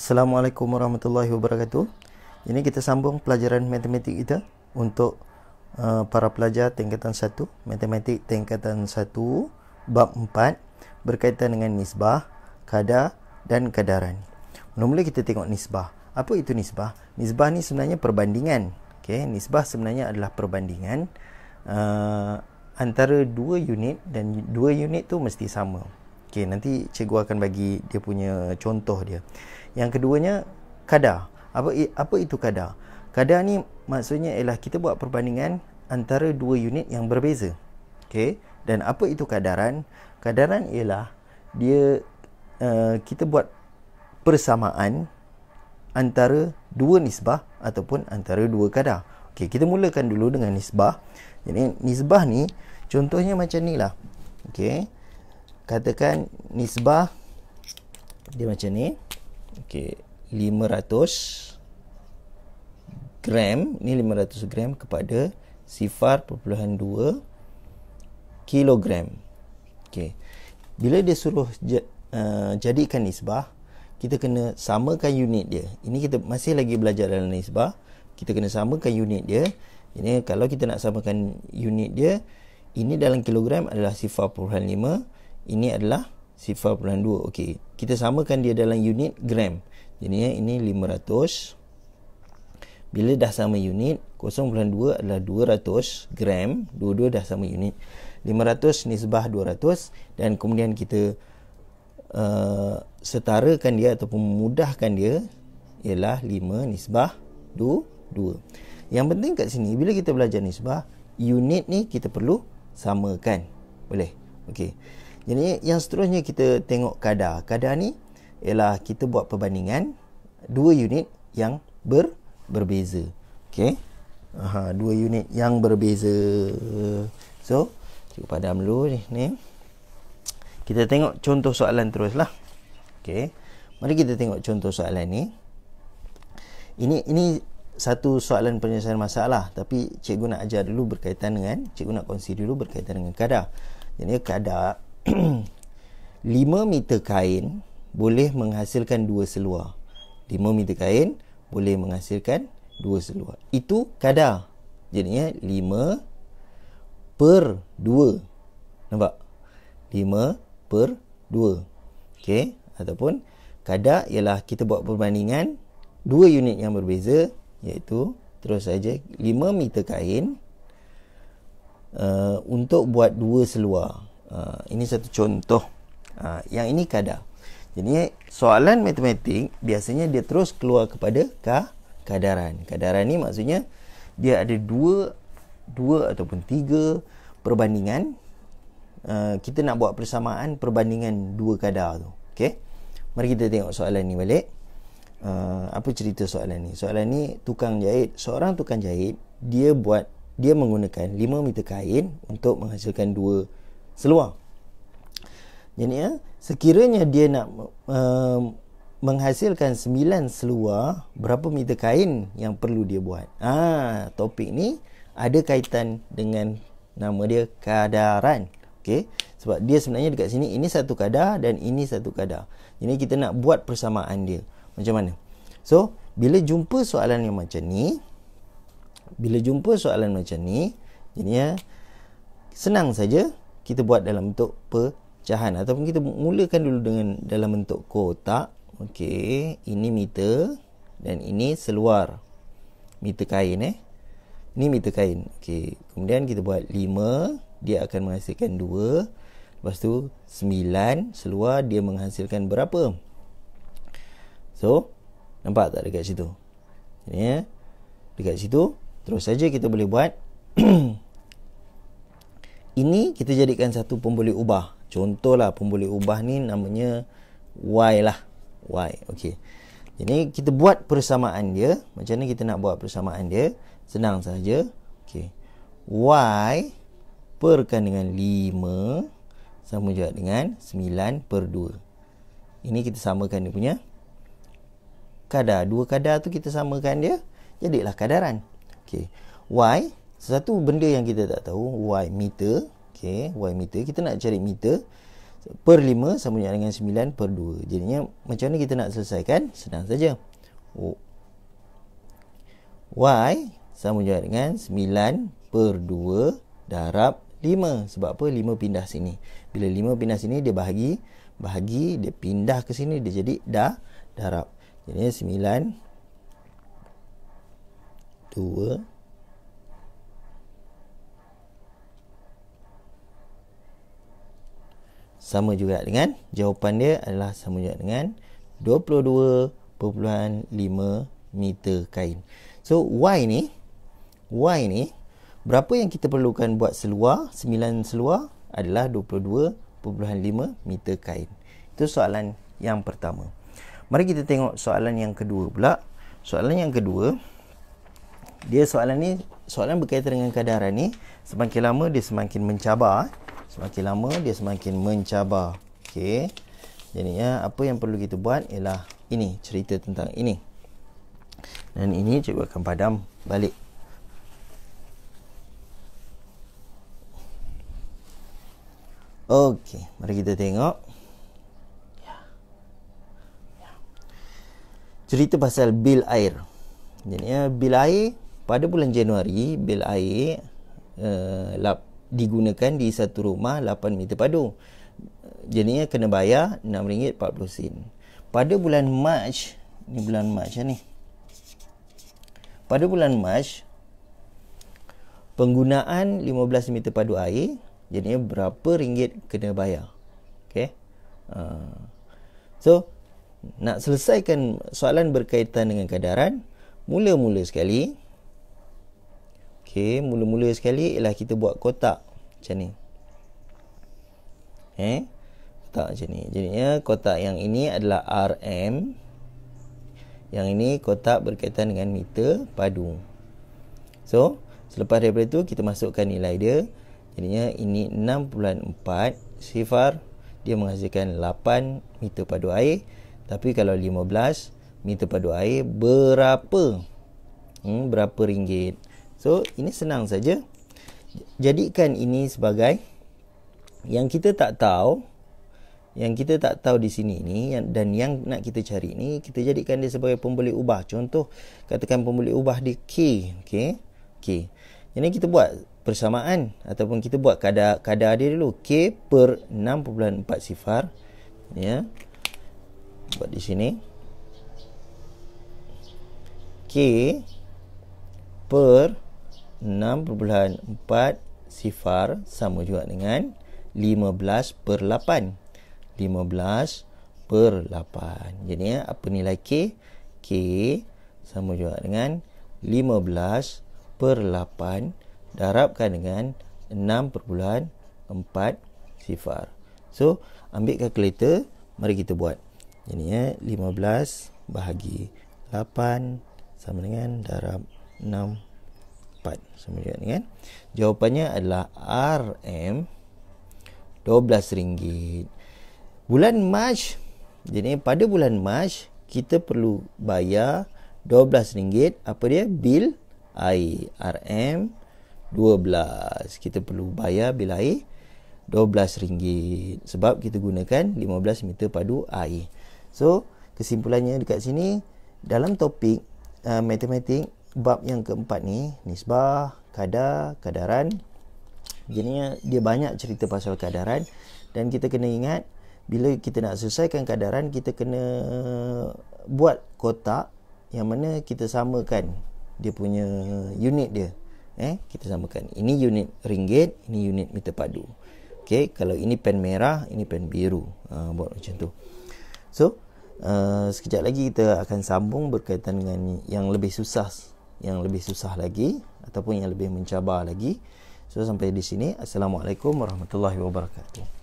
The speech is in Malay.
Assalamualaikum warahmatullahi wabarakatuh. Ini kita sambung pelajaran matematik kita untuk uh, para pelajar tingkatan 1, matematik tingkatan 1 bab 4 berkaitan dengan nisbah, kadar dan kadaran. Mula-mula kita tengok nisbah. Apa itu nisbah? Nisbah ni sebenarnya perbandingan. okay? nisbah sebenarnya adalah perbandingan uh, antara dua unit dan dua unit tu mesti sama. Okay, nanti cikgu akan bagi dia punya contoh dia. Yang keduanya kadar. Apa apa itu kadar? Kadar ni maksudnya ialah kita buat perbandingan antara dua unit yang berbeza. Okay, dan apa itu kadaran? Kadaran ialah dia uh, kita buat persamaan antara dua nisbah ataupun antara dua kadar. Okay, kita mulakan dulu dengan nisbah. Jadi nisbah ni contohnya macam ni lah. Okay katakan nisbah dia macam ni okey 500 gram ni 500 gram kepada sifar perpuluhan 0.2 kilogram okey bila dia suruh j- uh, jadikan nisbah kita kena samakan unit dia ini kita masih lagi belajar dalam nisbah kita kena samakan unit dia ini kalau kita nak samakan unit dia ini dalam kilogram adalah sifar 0.5 ini adalah sifar bulan 2 okey kita samakan dia dalam unit gram jadi eh, ini 500 bila dah sama unit 0.2 adalah 200 gram dua-dua dah sama unit 500 nisbah 200 dan kemudian kita uh, setarakan dia ataupun memudahkan dia ialah 5 nisbah 2 yang penting kat sini bila kita belajar nisbah unit ni kita perlu samakan boleh okey jadi yang seterusnya kita tengok kadar. Kadar ni ialah kita buat perbandingan dua unit yang ber, berbeza. Okey. Aha, dua unit yang berbeza. So, cuba padam dulu ni, ni. Kita tengok contoh soalan teruslah. Okey. Mari kita tengok contoh soalan ni. Ini ini satu soalan penyelesaian masalah tapi cikgu nak ajar dulu berkaitan dengan cikgu nak kongsi dulu berkaitan dengan kadar. Jadi kadar 5 meter kain boleh menghasilkan 2 seluar. 5 meter kain boleh menghasilkan 2 seluar. Itu kadar. Jadi, 5 per 2. Nampak? 5 per 2. Okey, ataupun kadar ialah kita buat perbandingan dua unit yang berbeza iaitu terus saja 5 meter kain uh, untuk buat dua seluar Ah, ini satu contoh. Uh, yang ini kadar. Jadi soalan matematik biasanya dia terus keluar kepada ka kadaran. Kadaran ni maksudnya dia ada dua dua ataupun tiga perbandingan. Uh, kita nak buat persamaan perbandingan dua kadar tu. Okey. Mari kita tengok soalan ni balik. Uh, apa cerita soalan ni? Soalan ni tukang jahit, seorang tukang jahit dia buat dia menggunakan 5 meter kain untuk menghasilkan dua seluang. Jadi ya, sekiranya dia nak uh, menghasilkan 9 seluar, berapa meter kain yang perlu dia buat? Ah, topik ni ada kaitan dengan nama dia kadaran. Okey. Sebab dia sebenarnya dekat sini ini satu kadar dan ini satu kadar. Jadi kita nak buat persamaan dia. Macam mana? So, bila jumpa soalan yang macam ni, bila jumpa soalan macam ni, jadi ya senang saja kita buat dalam bentuk pecahan ataupun kita mulakan dulu dengan dalam bentuk kotak okey ini meter dan ini seluar meter kain eh ni meter kain okey kemudian kita buat 5 dia akan menghasilkan 2 lepas tu 9 seluar dia menghasilkan berapa so nampak tak dekat situ ya yeah. dekat situ terus saja kita boleh buat ini kita jadikan satu pemboleh ubah. Contohlah pemboleh ubah ni namanya Y lah. Y. Okey. Jadi kita buat persamaan dia. Macam mana kita nak buat persamaan dia? Senang saja. Okey. Y perkan dengan 5 sama juga dengan 9 per 2. Ini kita samakan dia punya kadar. Dua kadar tu kita samakan dia. Jadilah kadaran. Okey. Y satu benda yang kita tak tahu y meter okay y meter kita nak cari meter per 5 sama dengan 9 per 2 jadinya macam mana kita nak selesaikan senang saja oh. y sama dengan 9 per 2 darab 5 sebab apa 5 pindah sini bila 5 pindah sini dia bahagi bahagi dia pindah ke sini dia jadi dah darab jadinya 9 2 sama juga dengan jawapan dia adalah sama juga dengan 22.5 meter kain. So Y ni Y ni berapa yang kita perlukan buat seluar 9 seluar adalah 22.5 meter kain. Itu soalan yang pertama. Mari kita tengok soalan yang kedua pula. Soalan yang kedua dia soalan ni soalan berkaitan dengan kadaran ni semakin lama dia semakin mencabar semakin lama dia semakin mencabar okey jadi ya apa yang perlu kita buat ialah ini cerita tentang ini dan ini cikgu akan padam balik Okey, mari kita tengok. Ya. Ya. Cerita pasal bil air. Jadi bil air pada bulan Januari, bil air uh, lap digunakan di satu rumah 8 meter padu. Jadinya kena bayar RM6.40. Pada bulan Mac, ni bulan Mac lah ni. Pada bulan Mac, penggunaan 15 meter padu air, jadinya berapa ringgit kena bayar? Okay. Uh, ah. so, nak selesaikan soalan berkaitan dengan kadaran, mula-mula sekali, Okey, mula-mula sekali ialah kita buat kotak macam ni. Eh? Kotak macam ni. Jadinya kotak yang ini adalah RM. Yang ini kotak berkaitan dengan meter padu. So, selepas daripada itu kita masukkan nilai dia. Jadinya ini 6.4 sifar dia menghasilkan 8 meter padu air. Tapi kalau 15 meter padu air berapa? Hmm, berapa ringgit? So ini senang saja jadikan ini sebagai yang kita tak tahu yang kita tak tahu di sini ni dan yang nak kita cari ni kita jadikan dia sebagai pembeli ubah contoh katakan pembeli ubah di K okey okey ini kita buat persamaan ataupun kita buat kadar kadar dia dulu K per 6.4 sifar ya buat di sini K per 6.4 6.4 sifar sama juga dengan 15 per 8 15 per 8 jadi eh, apa nilai K K sama juga dengan 15 per 8 darabkan dengan 6.4 sifar so ambil kalkulator mari kita buat jadi 15 eh, bahagi 8 sama dengan darab cepat sama juga dengan jawapannya adalah RM 12 ringgit bulan Mac jadi pada bulan Mac kita perlu bayar 12 ringgit apa dia bil air RM 12 kita perlu bayar bil air 12 ringgit sebab kita gunakan 15 meter padu air so kesimpulannya dekat sini dalam topik uh, matematik bab yang keempat ni nisbah kadar kadaran jadinya dia banyak cerita pasal kadaran dan kita kena ingat bila kita nak selesaikan kadaran kita kena eh, buat kotak yang mana kita samakan dia punya unit dia eh kita samakan ini unit ringgit ini unit meter padu okey kalau ini pen merah ini pen biru uh, buat macam tu so uh, sekejap lagi kita akan sambung berkaitan dengan yang lebih susah yang lebih susah lagi ataupun yang lebih mencabar lagi. So sampai di sini. Assalamualaikum warahmatullahi wabarakatuh.